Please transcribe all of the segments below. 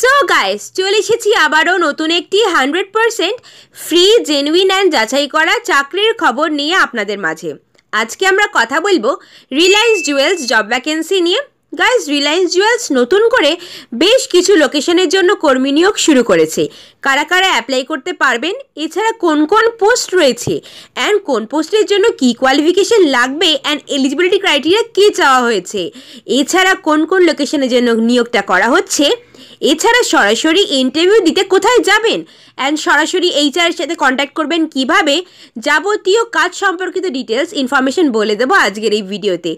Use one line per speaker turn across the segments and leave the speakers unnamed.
so guys চলে এসেছি আবারও নতুন একটি hundred percent free genuine and যাচাই করা চাকরির খবর নিয়ে আপনাদের মাঝে আজকে আমরা কথা বলবো রিলায়েন্স জুয়েলস জব ভ্যাকেন্সি নিয়ে গাইস রিলায়েন্স জুয়েলস নতুন করে বেশ কিছু লোকেশনের জন্য কর্মী নিয়োগ শুরু করেছে কারা কারা অ্যাপ্লাই করতে পারবেন এছাড়া কোন কোন পোস্ট রয়েছে অ্যান্ড কোন পোস্টের জন্য কি কোয়ালিফিকেশন লাগবে অ্যান্ড এলিজিবিলিটি ক্রাইটেরিয়া কী চাওয়া হয়েছে এছাড়া কোন কোন লোকেশনের জন্য নিয়োগটা করা হচ্ছে এছাড়া সরাসরি ইন্টারভিউ দিতে কোথায় যাবেন অ্যান্ড সরাসরি এইচআর সাথে কন্ট্যাক্ট করবেন কিভাবে যাবতীয় কাজ সম্পর্কিত ডিটেলস ইনফরমেশন বলে দেবো আজকের এই ভিডিওতে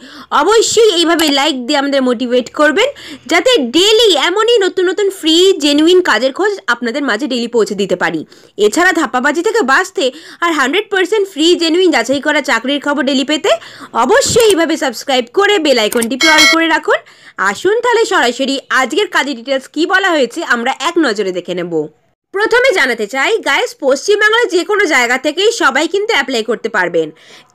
অবশ্যই এইভাবে লাইক দিয়ে আমাদের মোটিভেট করবেন যাতে ডেলি এমনই নতুন নতুন ফ্রি জেনুইন কাজের খোঁজ আপনাদের মাঝে ডেলি পৌঁছে দিতে পারি এছাড়া ধাপ্পাবাজি থেকে বাঁচতে আর হান্ড্রেড পার্সেন্ট ফ্রি জেনুইন যাচাই করা চাকরির খবর ডেলি পেতে অবশ্যই এইভাবে সাবস্ক্রাইব করে বেলাইকনটি প্রয়োগ করে রাখুন আসুন তাহলে সরাসরি আজকের কাজের ডিটেলস কী বলা হয়েছে আমরা এক নজরে দেখে নেব প্রথমে জানাতে চাই গায়েস পশ্চিমবাংলার যে কোনো জায়গা থেকেই সবাই কিন্তু অ্যাপ্লাই করতে পারবেন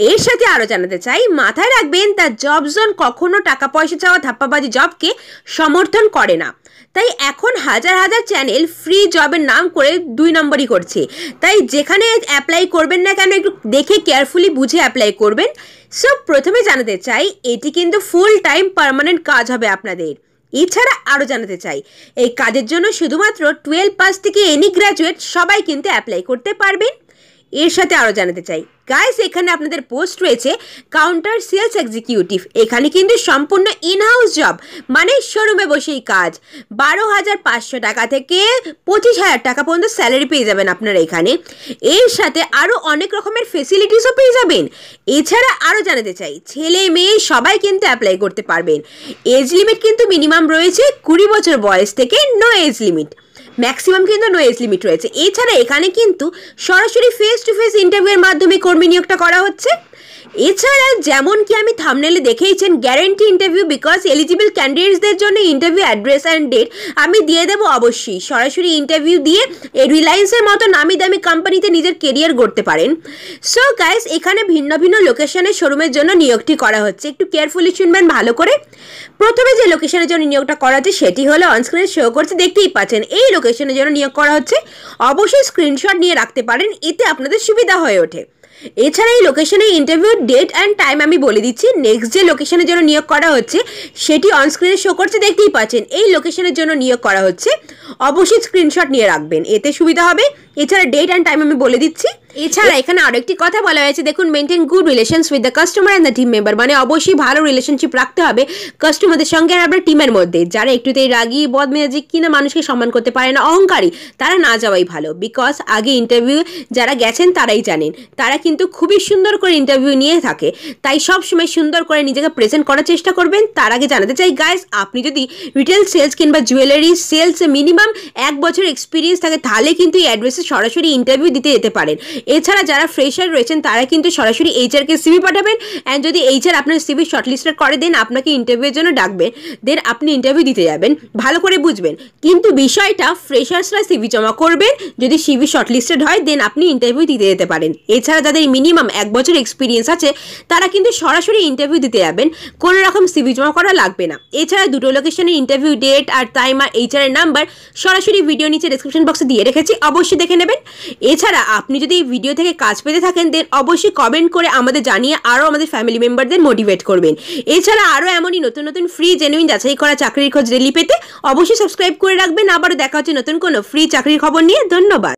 এর সাথে আরও জানাতে চাই মাথায় রাখবেন তার জব জোন কখনো টাকা পয়সা চাওয়া ধাপ্পাবাজি জবকে সমর্থন করে না তাই এখন হাজার হাজার চ্যানেল ফ্রি জবের নাম করে দুই নম্বরই করছে তাই যেখানে অ্যাপ্লাই করবেন না কেন একটু দেখে কেয়ারফুলি বুঝে অ্যাপ্লাই করবেন সব প্রথমে জানাতে চাই এটি কিন্তু ফুল টাইম পারমানেন্ট কাজ হবে আপনাদের এছাড়া আরও জানাতে চাই এই কাজের জন্য শুধুমাত্র টুয়েলভ পাস থেকে এনি গ্র্যাজুয়েট সবাই কিন্তু অ্যাপ্লাই করতে পারবেন এর সাথে আরও জানাতে চাই গাইস এখানে আপনাদের পোস্ট রয়েছে কাউন্টার সেলস এক্সিকিউটিভ এখানে কিন্তু সম্পূর্ণ ইনহাউস জব মানে শোরুমে বসেই কাজ বারো হাজার পাঁচশো টাকা থেকে পঁচিশ হাজার টাকা পর্যন্ত স্যালারি পেয়ে যাবেন আপনারা এখানে এর সাথে আরও অনেক রকমের ফেসিলিটিসও পেয়ে যাবেন এছাড়া আরও জানাতে চাই ছেলে মেয়ে সবাই কিন্তু অ্যাপ্লাই করতে পারবেন এজ লিমিট কিন্তু মিনিমাম রয়েছে কুড়ি বছর বয়স থেকে নো এজ লিমিট ম্যাক্সিমাম কিন্তু নো এজ লিমিট রয়েছে এছাড়া এখানে কিন্তু সরাসরি ফেস টু ফেস ইন্টারভিউয়ের মাধ্যমে কর্মী নিয়োগটা করা হচ্ছে এছাড়া যেমন কি আমি থামনেলে দেখেইছেন গ্যারেন্টি ইন্টারভিউ বিকজ এলিজিবল ক্যান্ডিডেটসদের জন্য ইন্টারভিউ অ্যাড্রেস অ্যান্ড ডেট আমি দিয়ে দেবো অবশ্যই সরাসরি ইন্টারভিউ দিয়ে রিলায়েন্সের মতো নামি দামি কোম্পানিতে নিজের কেরিয়ার গড়তে পারেন সো গাইস এখানে ভিন্ন ভিন্ন লোকেশনের শোরুমের জন্য নিয়োগটি করা হচ্ছে একটু কেয়ারফুলি শুনবেন ভালো করে প্রথমে যে লোকেশনের জন্য নিয়োগটা করা হচ্ছে সেটি হলো অনস্ক্রিনে শো করছে দেখতেই পাচ্ছেন এই লোকেশনের জন্য নিয়োগ করা হচ্ছে অবশ্যই স্ক্রিনশট নিয়ে রাখতে পারেন এতে আপনাদের সুবিধা হয়ে ওঠে এছাড়া এই লোকেশনে ইন্টারভিউ ডেট অ্যান্ড টাইম আমি বলে দিচ্ছি নেক্সট যে লোকেশনের জন্য নিয়োগ করা হচ্ছে সেটি অনস্ক্রিনে শো করছে দেখতেই পাচ্ছেন এই লোকেশনের জন্য নিয়োগ করা হচ্ছে অবশ্যই স্ক্রিনশট নিয়ে রাখবেন এতে সুবিধা হবে এছাড়া ডেট অ্যান্ড টাইম আমি বলে দিচ্ছি এছাড়া এখানে একটি কথা বলা হয়েছে দেখুন maintain good relations with the customer and the team member মানে অবশ্যই ভালো রিলেশনশিপ রাখতে হবে কাস্টমারদের সঙ্গে আর আপনার টিমের মধ্যে যারা একটুতেই রাগি বদমেজাজি কিনা মানুষকে সম্মান করতে পারে না অহংকারী তারা না যাওয়াই ভালো বিকজ আগে ইন্টারভিউ যারা গেছেন তারাই জানেন তারা কিন্তু খুবই সুন্দর করে ইন্টারভিউ নিয়ে থাকে তাই সব সময় সুন্দর করে নিজেকে প্রেজেন্ট করার চেষ্টা করবেন তার আগে জানাতে চাই গাইস আপনি যদি রিটেল সেলস কিংবা জুয়েলারি সেলস মিনিমাম এক বছর এক্সপিরিয়েন্স থাকে তাহলে কিন্তু এই অ্যাড্রেসে সরাসরি ইন্টারভিউ দিতে যেতে পারেন এছাড়া যারা ফ্রেশার রয়েছেন তারা কিন্তু সরাসরি এইচআরকে সিভি পাঠাবেন অ্যান্ড যদি এইচআর আপনার সিভি শর্টলিস্টেড করে দেন আপনাকে ইন্টারভিউয়ের জন্য ডাকবেন দেন আপনি ইন্টারভিউ দিতে যাবেন ভালো করে বুঝবেন কিন্তু বিষয়টা ফ্রেশার্সরা সিভি জমা করবে যদি সিভি শর্টলিস্টেড হয় দেন আপনি ইন্টারভিউ দিতে যেতে পারেন এছাড়া যাদের মিনিমাম এক বছর এক্সপিরিয়েন্স আছে তারা কিন্তু সরাসরি ইন্টারভিউ দিতে যাবেন কোনো রকম সিভি জমা করা লাগবে না এছাড়া দুটো লোকেশনের ইন্টারভিউ ডেট আর টাইম আর এইচআরের নাম্বার সরাসরি ভিডিও নিচে ডিসক্রিপশন বক্সে দিয়ে রেখেছি অবশ্যই দেখে নেবেন এছাড়া আপনি যদি ভিডিও থেকে কাজ পেতে থাকেন দেন অবশ্যই কমেন্ট করে আমাদের জানিয়ে আরও আমাদের ফ্যামিলি মেম্বারদের মোটিভেট করবেন এছাড়া আরও এমনই নতুন নতুন ফ্রি জেনুইন যাচাই করা চাকরির খোঁজ রেলি পেতে অবশ্যই সাবস্ক্রাইব করে রাখবেন আবারও দেখা হচ্ছে নতুন কোনো ফ্রি চাকরির খবর নিয়ে ধন্যবাদ